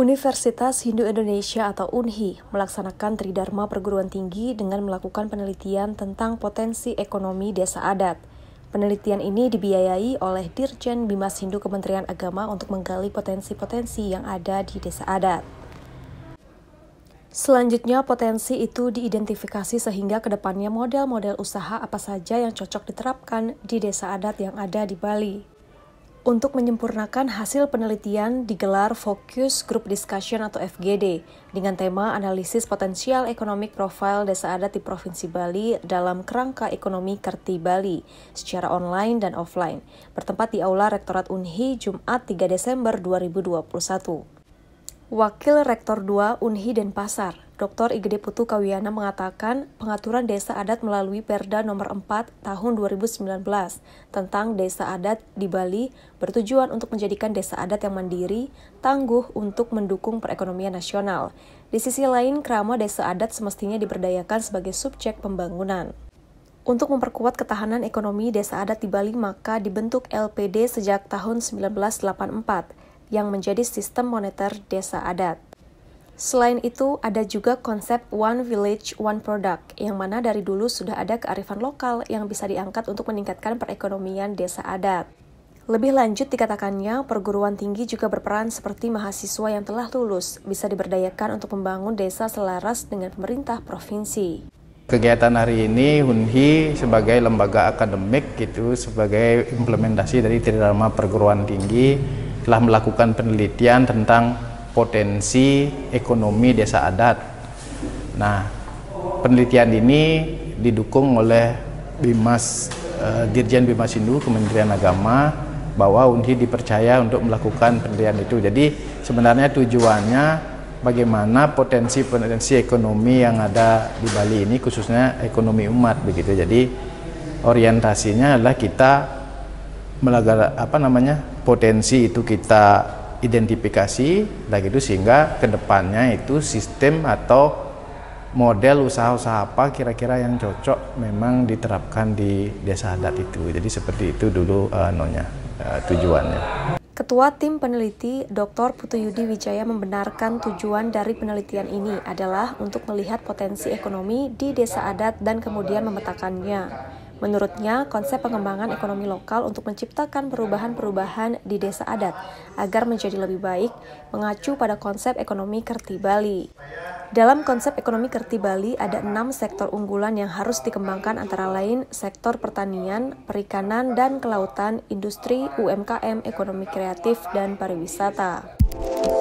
Universitas Hindu Indonesia atau UNHI melaksanakan tridharma perguruan tinggi dengan melakukan penelitian tentang potensi ekonomi desa adat. Penelitian ini dibiayai oleh Dirjen Bimas Hindu Kementerian Agama untuk menggali potensi-potensi yang ada di desa adat. Selanjutnya, potensi itu diidentifikasi sehingga kedepannya model-model usaha apa saja yang cocok diterapkan di desa adat yang ada di Bali untuk menyempurnakan hasil penelitian digelar Focus Group Discussion atau FGD dengan tema analisis potensial ekonomi profil desa adat di Provinsi Bali dalam kerangka ekonomi Kerti Bali secara online dan offline bertempat di Aula Rektorat Unhi Jumat 3 Desember 2021. Wakil Rektor II Unhi Denpasar, Dr. Igede Putu Kawiana mengatakan pengaturan desa adat melalui Perda nomor 4 tahun 2019 tentang desa adat di Bali bertujuan untuk menjadikan desa adat yang mandiri, tangguh untuk mendukung perekonomian nasional. Di sisi lain, kerama desa adat semestinya diberdayakan sebagai subjek pembangunan. Untuk memperkuat ketahanan ekonomi desa adat di Bali, maka dibentuk LPD sejak tahun 1984 yang menjadi sistem moneter desa adat. Selain itu, ada juga konsep One Village, One Product, yang mana dari dulu sudah ada kearifan lokal yang bisa diangkat untuk meningkatkan perekonomian desa adat. Lebih lanjut dikatakannya, perguruan tinggi juga berperan seperti mahasiswa yang telah lulus, bisa diberdayakan untuk membangun desa selaras dengan pemerintah provinsi. Kegiatan hari ini Hunhi sebagai lembaga akademik gitu sebagai implementasi dari tridharma perguruan tinggi telah melakukan penelitian tentang potensi ekonomi desa adat. Nah, penelitian ini didukung oleh Bimas eh, Dirjen Bimas Hindu Kementerian Agama bahwa Unhi dipercaya untuk melakukan penelitian itu. Jadi sebenarnya tujuannya bagaimana potensi-potensi ekonomi yang ada di Bali ini khususnya ekonomi umat begitu. Jadi orientasinya adalah kita melaga, apa namanya potensi itu kita identifikasi lagi itu sehingga kedepannya itu sistem atau model usaha-usaha apa kira-kira yang cocok memang diterapkan di desa adat itu jadi seperti itu dulu uh, eh, nonya uh, eh, tujuannya Ketua Tim Peneliti Dr. Putu Yudi Wijaya membenarkan tujuan dari penelitian ini adalah untuk melihat potensi ekonomi di desa adat dan kemudian memetakannya. Menurutnya, konsep pengembangan ekonomi lokal untuk menciptakan perubahan-perubahan di desa adat agar menjadi lebih baik mengacu pada konsep ekonomi Kerti Bali. Dalam konsep ekonomi Kerti Bali, ada enam sektor unggulan yang harus dikembangkan antara lain sektor pertanian, perikanan, dan kelautan, industri, UMKM, ekonomi kreatif, dan pariwisata.